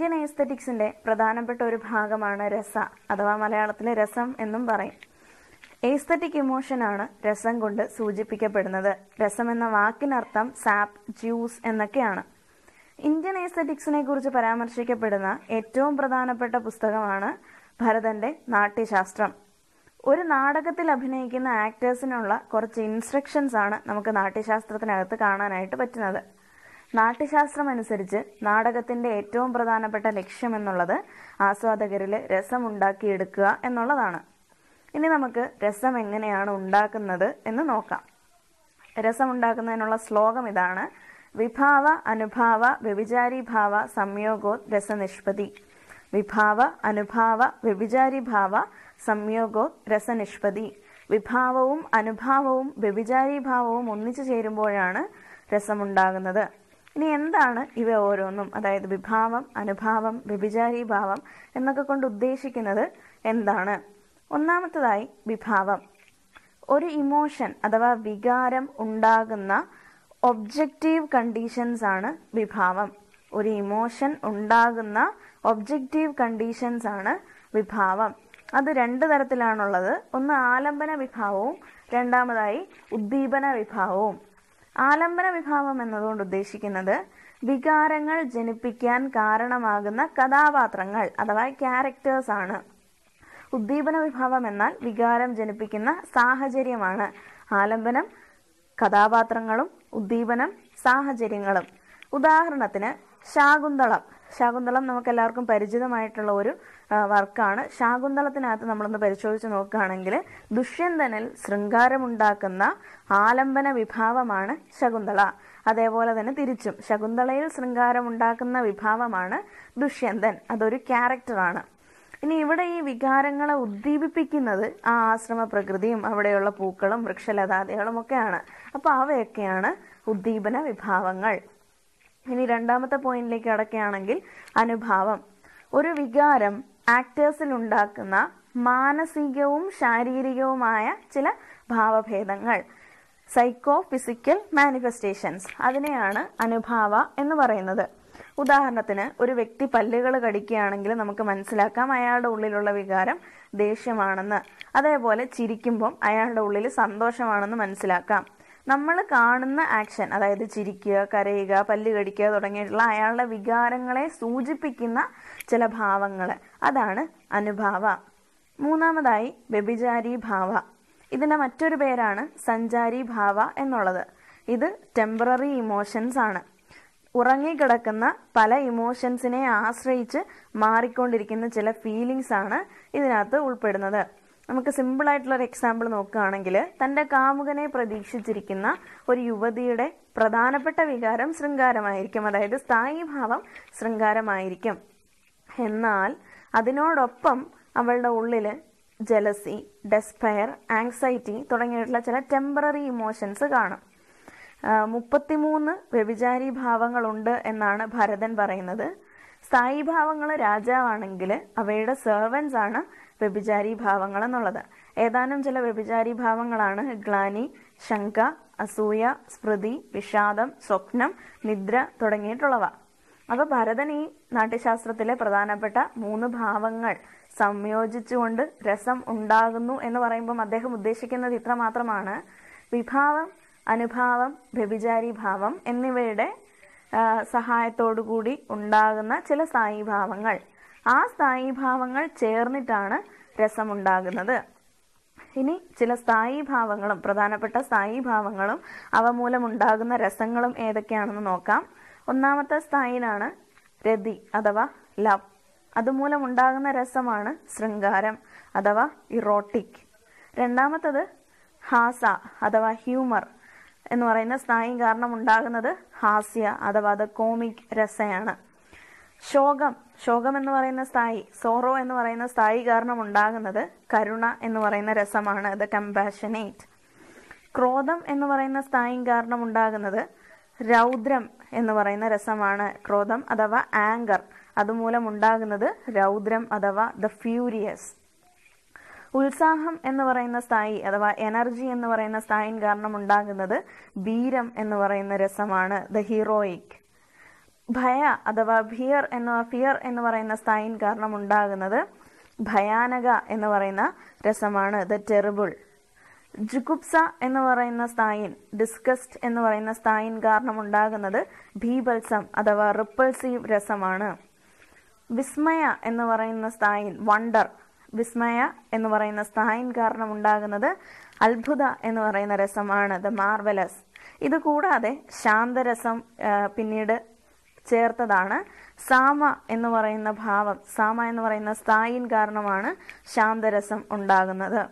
Indian എസ്തറ്റിക്സിന്റെ പ്രധാനപ്പെട്ട ഒരു ഭാഗമാണ് രസ അഥവാ മലയാളത്തിൽ രസം എന്നും പറയും ഏസ്തറ്റിക് ഇമോഷനാണ് രസം കൊണ്ട് സൂചിപ്പിക്കപ്പെടുന്നത് രസം എന്ന വാക്കിനർത്ഥം സാപ്പ് ജ്യൂസ് എന്നൊക്കെയാണ് ഇന്ത്യൻ ഏസ്തറ്റിക്സിനെ കുറിച്ച് പരാമർശിക്കപ്പെടുന്ന ഏറ്റവും പ്രധാനപ്പെട്ട പുസ്തകമാണ് ഭരതന്റെ നാട്യശാസ്ത്രം ഒരു നാടകത്തിൽ അഭിനയിക്കുന്ന ആക്ടേഴ്സിനുള്ള കുറച്ച് ഇൻസ്ട്രക്ഷൻസ് ആണ് നമുക്ക് നാട്യശാസ്ത്രത്തിനകത്ത് കാണാനായിട്ട് പറ്റുന്നത് നാട്യശാസ്ത്രമനുസരിച്ച് നാടകത്തിന്റെ ഏറ്റവും പ്രധാനപ്പെട്ട ലക്ഷ്യം എന്നുള്ളത് ആസ്വാദകരിൽ ഉണ്ടാക്കിയെടുക്കുക എന്നുള്ളതാണ് ഇനി നമുക്ക് രസം എങ്ങനെയാണ് ഉണ്ടാക്കുന്നത് എന്ന് നോക്കാം രസം ഉണ്ടാക്കുന്നതിനുള്ള ശ്ലോകം ഇതാണ് വിഭാവ അനുഭാവ ഭാവ സംയോഗോ രസനിഷ്പതി വിഭാവ അനുഭാവ ഭാവ സംയോഗോ രസനിഷ്പതി വിഭാവവും അനുഭാവവും ഭാവവും ഒന്നിച്ചു ചേരുമ്പോഴാണ് രസമുണ്ടാകുന്നത് ഇനി എന്താണ് ഇവ ഓരോന്നും അതായത് വിഭാവം അനുഭാവം ഭാവം എന്നൊക്കെ കൊണ്ട് ഉദ്ദേശിക്കുന്നത് എന്താണ് ഒന്നാമത്തതായി വിഭാവം ഒരു ഇമോഷൻ അഥവാ വികാരം ഉണ്ടാകുന്ന ഒബ്ജക്റ്റീവ് കണ്ടീഷൻസ് ആണ് വിഭാവം ഒരു ഇമോഷൻ ഉണ്ടാകുന്ന ഒബ്ജക്റ്റീവ് കണ്ടീഷൻസ് ആണ് വിഭാവം അത് രണ്ട് തരത്തിലാണുള്ളത് ഒന്ന് ആലംബന വിഭാവവും രണ്ടാമതായി ഉദ്ദീപന വിഭാവവും ആലംബന വിഭാവം എന്നതുകൊണ്ട് ഉദ്ദേശിക്കുന്നത് വികാരങ്ങൾ ജനിപ്പിക്കാൻ കാരണമാകുന്ന കഥാപാത്രങ്ങൾ അഥവാ ക്യാരക്ടേഴ്സ് ആണ് ഉദ്ദീപന വിഭാവം എന്നാൽ വികാരം ജനിപ്പിക്കുന്ന സാഹചര്യമാണ് ആലംബനം കഥാപാത്രങ്ങളും ഉദ്ദീപനം സാഹചര്യങ്ങളും ഉദാഹരണത്തിന് ശാകുന്തളം ശാകുന്തളം നമുക്ക് എല്ലാവർക്കും പരിചിതമായിട്ടുള്ള ഒരു വർക്കാണ് ശാകുന്തളത്തിനകത്ത് നമ്മളൊന്ന് പരിശോധിച്ച് നോക്കുകയാണെങ്കിൽ ദുഷ്യന്തനിൽ ശൃംഗാരമുണ്ടാക്കുന്ന ആലംബന വിഭാവമാണ് ശകുന്തള അതേപോലെ തന്നെ തിരിച്ചും ശകുന്തളയിൽ ശൃംഗാരമുണ്ടാക്കുന്ന വിഭാവമാണ് ദുഷ്യന്തൻ അതൊരു ക്യാരക്ടറാണ് ഇനി ഇവിടെ ഈ വികാരങ്ങളെ ഉദ്ദീപിപ്പിക്കുന്നത് ആ ആശ്രമ പ്രകൃതിയും അവിടെയുള്ള പൂക്കളും വൃക്ഷലതാദികളും ഒക്കെയാണ് അപ്പോൾ അവയൊക്കെയാണ് ഉദ്ദീപന വിഭാവങ്ങൾ ഇനി രണ്ടാമത്തെ പോയിന്റിലേക്ക് കടക്കുകയാണെങ്കിൽ അനുഭാവം ഒരു വികാരം ആക്ടേഴ്സിൽ ഉണ്ടാക്കുന്ന മാനസികവും ശാരീരികവുമായ ചില ഭാവഭേദങ്ങൾ സൈക്കോ ഫിസിക്കൽ മാനിഫെസ്റ്റേഷൻസ് അതിനെയാണ് അനുഭാവ എന്ന് പറയുന്നത് ഉദാഹരണത്തിന് ഒരു വ്യക്തി പല്ലുകൾ കടിക്കുകയാണെങ്കിൽ നമുക്ക് മനസ്സിലാക്കാം അയാളുടെ ഉള്ളിലുള്ള വികാരം ദേഷ്യമാണെന്ന് അതേപോലെ ചിരിക്കുമ്പം അയാളുടെ ഉള്ളിൽ സന്തോഷമാണെന്ന് മനസ്സിലാക്കാം നമ്മൾ കാണുന്ന ആക്ഷൻ അതായത് ചിരിക്കുക കരയുക പല്ല് കടിക്കുക തുടങ്ങിയിട്ടുള്ള അയാളുടെ വികാരങ്ങളെ സൂചിപ്പിക്കുന്ന ചില ഭാവങ്ങൾ അതാണ് അനുഭാവ മൂന്നാമതായി വ്യഭിചാരി ഭാവ ഇതിൻ്റെ മറ്റൊരു പേരാണ് സഞ്ചാരി ഭാവ എന്നുള്ളത് ഇത് ടെമ്പററി ഇമോഷൻസ് ആണ് ഉറങ്ങിക്കിടക്കുന്ന പല ഇമോഷൻസിനെ ആശ്രയിച്ച് മാറിക്കൊണ്ടിരിക്കുന്ന ചില ഫീലിങ്സ് ആണ് ഇതിനകത്ത് ഉൾപ്പെടുന്നത് നമുക്ക് സിമ്പിളായിട്ടുള്ള ഒരു എക്സാമ്പിൾ നോക്കുകയാണെങ്കിൽ തൻ്റെ കാമുകനെ പ്രതീക്ഷിച്ചിരിക്കുന്ന ഒരു യുവതിയുടെ പ്രധാനപ്പെട്ട വികാരം ശൃംഗാരമായിരിക്കും അതായത് സ്ഥായി ഭാവം ശൃംഗാരമായിരിക്കും എന്നാൽ അതിനോടൊപ്പം അവളുടെ ഉള്ളിൽ ജലസി ഡെസ്പയർ ആങ്സൈറ്റി തുടങ്ങിയിട്ടുള്ള ചില ടെമ്പററി ഇമോഷൻസ് കാണും മുപ്പത്തിമൂന്ന് വ്യഭിചാരി ഭാവങ്ങളുണ്ട് എന്നാണ് ഭരതൻ പറയുന്നത് സ്ഥായി ഭാവങ്ങൾ രാജാവാണെങ്കിൽ അവയുടെ സെർവൻസ് ആണ് വ്യഭിചാരി ഭാവങ്ങൾ എന്നുള്ളത് ഏതാനും ചില വ്യഭിചാരി ഭാവങ്ങളാണ് ഗ്ലാനി ശങ്ക അസൂയ സ്മൃതി വിഷാദം സ്വപ്നം നിദ്ര തുടങ്ങിയിട്ടുള്ളവ അപ്പൊ ഭരതൻ ഈ നാട്യശാസ്ത്രത്തിലെ പ്രധാനപ്പെട്ട മൂന്ന് ഭാവങ്ങൾ സംയോജിച്ചുകൊണ്ട് രസം ഉണ്ടാകുന്നു എന്ന് പറയുമ്പം അദ്ദേഹം ഉദ്ദേശിക്കുന്നത് ഇത്ര മാത്രമാണ് വിഭാവം അനുഭാവം വ്യഭിചാരി ഭാവം എന്നിവയുടെ സഹായത്തോടുകൂടി ഉണ്ടാകുന്ന ചില സ്ഥായിഭാവങ്ങൾ ആ സ്ഥായിഭാവങ്ങൾ ചേർന്നിട്ടാണ് രസമുണ്ടാകുന്നത് ഇനി ചില സ്ഥായിഭാവങ്ങളും പ്രധാനപ്പെട്ട സ്ഥായിഭാവങ്ങളും അവ മൂലമുണ്ടാകുന്ന രസങ്ങളും ഏതൊക്കെയാണെന്ന് നോക്കാം ഒന്നാമത്തെ സ്ഥായിലാണ് രതി അഥവാ ലവ് അതുമൂലമുണ്ടാകുന്ന രസമാണ് ശൃംഗാരം അഥവാ ഇറോട്ടിക് രണ്ടാമത്തത് ഹാസ അഥവാ ഹ്യൂമർ എന്ന് പറയുന്ന സ്നായു കാരണം ഉണ്ടാകുന്നത് ഹാസ്യ അഥവാ അത് കോമിക് രസയാണ് ശോകം ശോകം എന്ന് പറയുന്ന സ്ഥായി സോറോ എന്ന് പറയുന്ന സ്ഥായി കാരണം ഉണ്ടാകുന്നത് കരുണ എന്ന് പറയുന്ന രസമാണ് അത് കമ്പാഷനേറ്റ് ക്രോധം എന്ന് പറയുന്ന സ്ഥായി കാരണം ഉണ്ടാകുന്നത് രൗദ്രം എന്ന് പറയുന്ന രസമാണ് ക്രോധം അഥവാ ആങ്കർ അതുമൂലം ഉണ്ടാകുന്നത് രൗദ്രം അഥവാ ദ ഫ്യൂരിയസ് ഉത്സാഹം എന്ന് പറയുന്ന സ്ഥായി അഥവാ എനർജി എന്ന് പറയുന്ന സ്ഥായിൻ കാരണം ഉണ്ടാകുന്നത് ബീരം എന്ന് പറയുന്ന രസമാണ് ദ ഹീറോയിക് ഭയ അഥവാ ഫിയർ എന്ന ഫിയർ എന്ന് പറയുന്ന സ്ഥായിൻ കാരണം ഉണ്ടാകുന്നത് ഭയാനക എന്ന് പറയുന്ന രസമാണ് ദ ടെറിബിൾ ജുഗുപ്സ എന്ന് പറയുന്ന സ്ഥായിൻ ഡിസ്കസ്റ്റ് എന്ന് പറയുന്ന സ്ഥായിൻ കാരണം ഉണ്ടാകുന്നത് ഭീപത്സം അഥവാ റിപ്പൾസീവ് രസമാണ് വിസ്മയ എന്ന് പറയുന്ന സ്ഥായിൻ വണ്ടർ വിസ്മയ എന്ന് പറയുന്ന സ്ഥായിൻ കാരണം ഉണ്ടാകുന്നത് അത്ഭുത എന്ന് പറയുന്ന രസമാണ് ദ മാർവലസ് ഇത് കൂടാതെ ശാന്തരസം പിന്നീട് ചേർത്തതാണ് സാമ എന്ന് പറയുന്ന ഭാവം സാമ എന്ന് പറയുന്ന സ്ഥായിൻ കാരണമാണ് ശാന്തരസം ഉണ്ടാകുന്നത്